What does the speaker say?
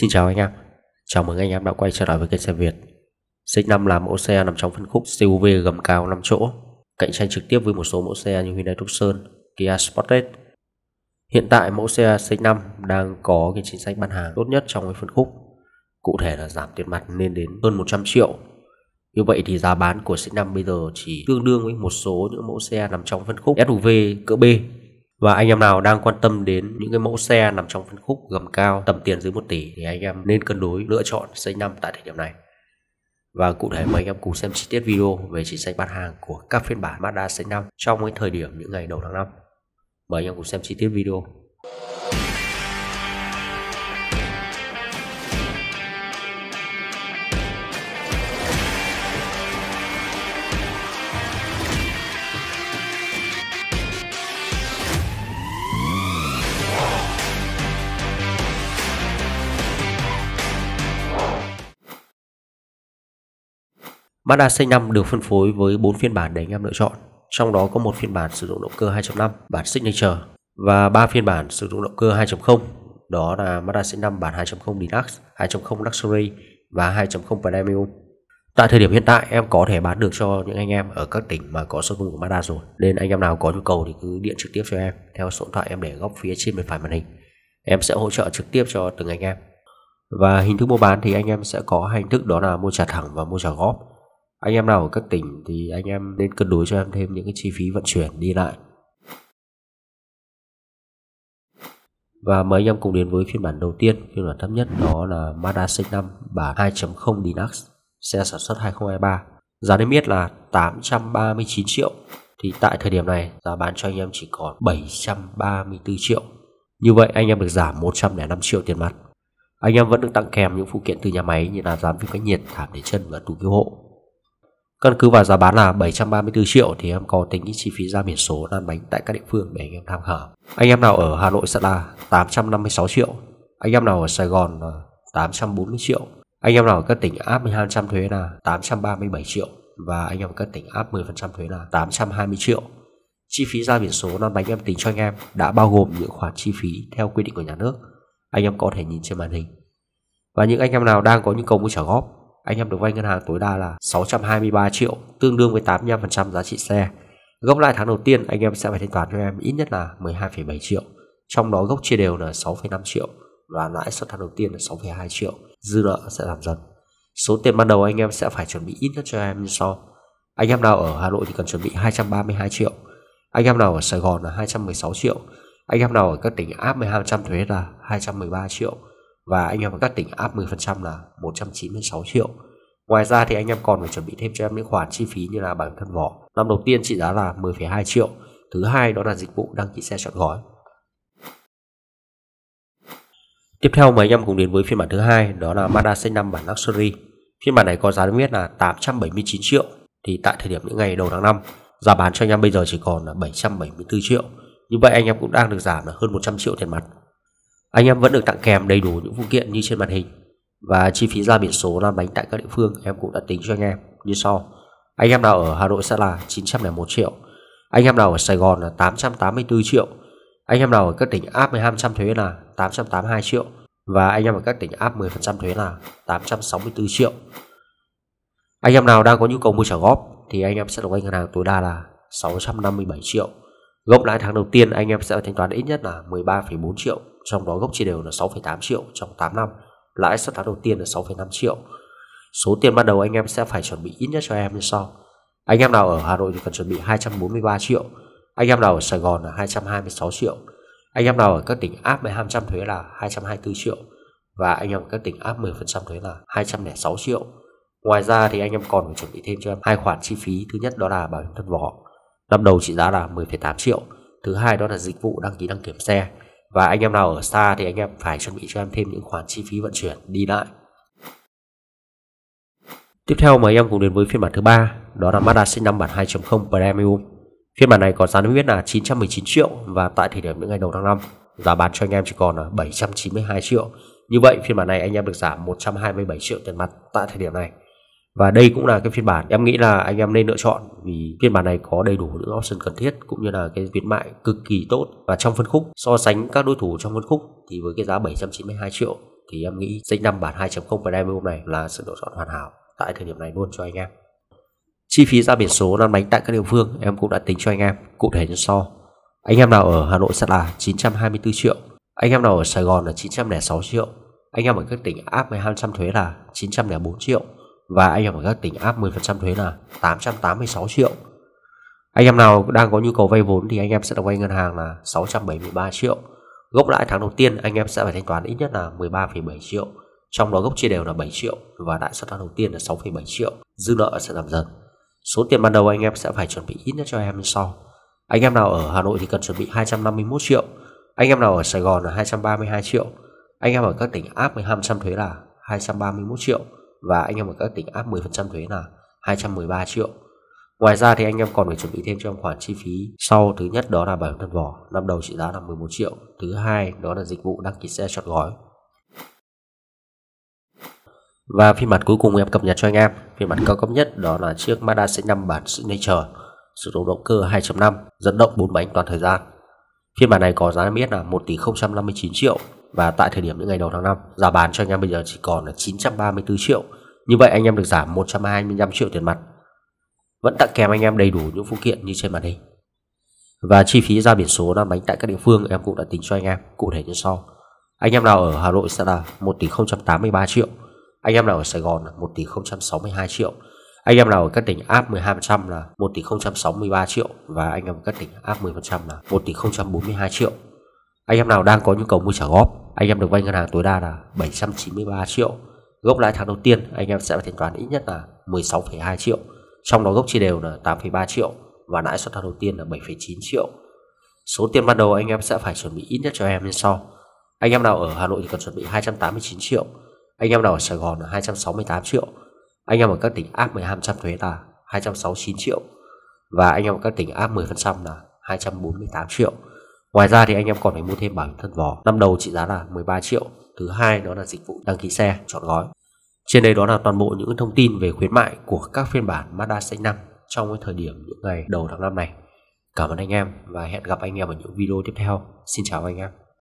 Xin chào anh em, chào mừng anh em đã quay trở lại với kênh xe Việt Xích 5 là mẫu xe nằm trong phân khúc SUV gầm cao 5 chỗ Cạnh tranh trực tiếp với một số mẫu xe như Hyundai Tucson, Kia Sportage Hiện tại mẫu xe X5 đang có cái chính sách bán hàng tốt nhất trong cái phân khúc Cụ thể là giảm tiền mặt lên đến hơn 100 triệu như vậy thì giá bán của X5 bây giờ chỉ tương đương với một số những mẫu xe nằm trong phân khúc SUV cỡ B và anh em nào đang quan tâm đến những cái mẫu xe nằm trong phân khúc gầm cao tầm tiền dưới 1 tỷ thì anh em nên cân đối lựa chọn C5 tại thời điểm này. Và cụ thể mời anh em cùng xem chi tiết video về chính sách bán hàng của các phiên bản Mazda C5 trong cái thời điểm những ngày đầu tháng 5. Mời anh em cùng xem chi tiết video. Mazda C5 được phân phối với 4 phiên bản để anh em lựa chọn. Trong đó có một phiên bản sử dụng động cơ 2.5 bản Signature và 3 phiên bản sử dụng động cơ 2.0 đó là Mazda C5 bản 2.0 Deluxe, 2.0 Luxury và 2.0 Premium. Tại thời điểm hiện tại em có thể bán được cho những anh em ở các tỉnh mà có số showroom của Mazda rồi Nên anh em nào có nhu cầu thì cứ điện trực tiếp cho em Theo số điện thoại em để góc phía trên bên phải màn hình Em sẽ hỗ trợ trực tiếp cho từng anh em Và hình thức mua bán thì anh em sẽ có hai hình thức đó là mua trả thẳng và mua trả góp anh em nào ở các tỉnh thì anh em nên cân đối cho em thêm những cái chi phí vận chuyển đi lại và mời anh em cùng đến với phiên bản đầu tiên phiên bản thấp nhất đó là Mazda CX-5 bản 2.0 Dinax xe sản xuất 2023 giá niêm yết là 839 triệu thì tại thời điểm này giá bán cho anh em chỉ còn 734 triệu như vậy anh em được giảm 105 triệu tiền mặt anh em vẫn được tặng kèm những phụ kiện từ nhà máy như là dán phim cách nhiệt thảm để chân và tủ cứu hộ Căn cứ vào giá bán là 734 triệu thì em có tính chi phí ra biển số lăn bánh tại các địa phương để anh em tham khảo. Anh em nào ở Hà Nội sẽ là 856 triệu. Anh em nào ở Sài Gòn là 840 triệu. Anh em nào ở các tỉnh áp 12% thuế là 837 triệu và anh em ở các tỉnh áp 10% thuế là 820 triệu. Chi phí ra biển số lăn bánh em tính cho anh em đã bao gồm những khoản chi phí theo quy định của nhà nước. Anh em có thể nhìn trên màn hình. Và những anh em nào đang có nhu cầu mua trả góp anh em được vay ngân hàng tối đa là 623 triệu, tương đương với 85% giá trị xe. Gốc lãi tháng đầu tiên anh em sẽ phải thanh toán cho em ít nhất là 12,7 triệu, trong đó gốc chia đều là 6,5 triệu và lãi suất tháng đầu tiên là 6,2 triệu, dư nợ sẽ giảm dần. Số tiền ban đầu anh em sẽ phải chuẩn bị ít nhất cho em như sau. Anh em nào ở Hà Nội thì cần chuẩn bị 232 triệu, anh em nào ở Sài Gòn là 216 triệu, anh em nào ở các tỉnh áp 12% thuế là 213 triệu và anh em ở các tỉnh áp 10% là 196 triệu. Ngoài ra thì anh em còn phải chuẩn bị thêm cho em những khoản chi phí như là bản thân vỏ. Năm đầu tiên trị giá là 10,2 triệu. Thứ hai đó là dịch vụ đăng ký xe chọn gói. Tiếp theo mời anh em cùng đến với phiên bản thứ hai đó là Mazda C5 bản Luxury. Phiên bản này có giá niêm yết là 879 triệu thì tại thời điểm những ngày đầu tháng 5 giá bán cho anh em bây giờ chỉ còn là 774 triệu. Như vậy anh em cũng đang được giảm là hơn 100 triệu tiền mặt anh em vẫn được tặng kèm đầy đủ những phụ kiện như trên màn hình và chi phí ra biển số làm bánh tại các địa phương em cũng đã tính cho anh em như sau. Anh em nào ở Hà Nội sẽ là 901 triệu, anh em nào ở Sài Gòn là 884 triệu, anh em nào ở các tỉnh áp 12% thuế là 882 triệu và anh em ở các tỉnh áp 10% thuế là 864 triệu. Anh em nào đang có nhu cầu mua trả góp thì anh em sẽ được vay ngân hàng tối đa là 657 triệu. Gốc lãi tháng đầu tiên anh em sẽ thanh toán ít nhất là 13,4 triệu trong đó gốc chia đều là 6,8 triệu trong 8 năm, lãi suất tháng đầu tiên là 6,5 triệu. Số tiền ban đầu anh em sẽ phải chuẩn bị ít nhất cho em như sau. Anh em nào ở Hà Nội thì cần chuẩn bị 243 triệu, anh em nào ở Sài Gòn là 226 triệu, anh em nào ở các tỉnh áp 12% thuế là 224 triệu và anh em ở các tỉnh áp 10% thuế là 206 triệu. Ngoài ra thì anh em còn phải chuẩn bị thêm cho em hai khoản chi phí, thứ nhất đó là bảo hiểm thân vỏ. Năm đầu trị giá là 10,8 triệu, thứ hai đó là dịch vụ đăng ký đăng kiểm xe và anh em nào ở xa thì anh em phải chuẩn bị cho em thêm những khoản chi phí vận chuyển đi lại Tiếp theo mời em cùng đến với phiên bản thứ ba, đó là Mazda C5 bản 2.0 Premium. Phiên bản này có giá niêm yết là 919 triệu và tại thời điểm những ngày đầu tháng năm giá bán cho anh em chỉ còn là 792 triệu. Như vậy phiên bản này anh em được giảm 127 triệu tiền mặt tại thời điểm này và đây cũng là cái phiên bản em nghĩ là anh em nên lựa chọn vì phiên bản này có đầy đủ những option cần thiết cũng như là cái khuyến mại cực kỳ tốt và trong phân khúc so sánh các đối thủ trong phân khúc thì với cái giá 792 triệu thì em nghĩ Z5 bản 2.0 Premium này là sự lựa chọn hoàn hảo tại thời điểm này luôn cho anh em chi phí ra biển số lăn bánh tại các địa phương em cũng đã tính cho anh em cụ thể như sau anh em nào ở Hà Nội sẽ là 924 triệu anh em nào ở Sài Gòn là 906 triệu anh em ở các tỉnh áp 12% thuế là 904 triệu và anh em ở các tỉnh áp 10% thuế là 886 triệu. Anh em nào đang có nhu cầu vay vốn thì anh em sẽ được vay ngân hàng là 673 triệu. Gốc lãi tháng đầu tiên anh em sẽ phải thanh toán ít nhất là 13,7 triệu, trong đó gốc chia đều là 7 triệu và lãi suất tháng đầu tiên là 6,7 triệu. Dư nợ sẽ giảm dần. Số tiền ban đầu anh em sẽ phải chuẩn bị ít nhất cho em như sau. Anh em nào ở Hà Nội thì cần chuẩn bị 251 triệu, anh em nào ở Sài Gòn là 232 triệu, anh em ở các tỉnh áp 15% thuế là 231 triệu và anh em ở các tỉnh áp 10% thuế là 213 triệu. Ngoài ra thì anh em còn phải chuẩn bị thêm cho trong khoản chi phí sau thứ nhất đó là bảo hiểm thân vỏ, năm đầu trị giá là 11 triệu, thứ hai đó là dịch vụ đăng ký xe chọn gói. Và phiên bản cuối cùng em cập nhật cho anh em, phiên bản cao cấp nhất đó là chiếc Mazda C5 bản Signature sử dụng động cơ 2.5, dẫn động 4 bánh toàn thời gian. Phiên bản này có giá niêm yết là 1 tỷ 059 triệu và tại thời điểm những ngày đầu tháng 5 giá bán cho anh em bây giờ chỉ còn là 934 triệu như vậy anh em được giảm 125 triệu tiền mặt vẫn tặng kèm anh em đầy đủ những phụ kiện như trên màn hình và chi phí ra biển số lăn bánh tại các địa phương em cũng đã tính cho anh em cụ thể như sau anh em nào ở Hà Nội sẽ là 1 tỷ 083 triệu anh em nào ở Sài Gòn là 1 tỷ 062 triệu anh em nào ở các tỉnh áp 12% là 1 tỷ 063 triệu và anh em ở các tỉnh áp 10% là 1 tỷ 042 triệu anh em nào đang có nhu cầu mua trả góp anh em được vay ngân hàng tối đa là 793 triệu gốc lãi tháng đầu tiên anh em sẽ phải thanh toán ít nhất là 16,2 triệu trong đó gốc chia đều là 8,3 triệu và lãi suất tháng đầu tiên là 7,9 triệu số tiền ban đầu anh em sẽ phải chuẩn bị ít nhất cho em như sau anh em nào ở Hà Nội thì cần chuẩn bị 289 triệu anh em nào ở Sài Gòn là 268 triệu anh em ở các tỉnh áp 12% thuế là 269 triệu và anh em ở các tỉnh áp 10% là 248 triệu Ngoài ra thì anh em còn phải mua thêm bảo hiểm thân vỏ. Năm đầu trị giá là 13 triệu. Thứ hai đó là dịch vụ đăng ký xe chọn gói. Trên đây đó là toàn bộ những thông tin về khuyến mại của các phiên bản Mazda CX-5 trong cái thời điểm những ngày đầu tháng năm này. Cảm ơn anh em và hẹn gặp anh em ở những video tiếp theo. Xin chào anh em.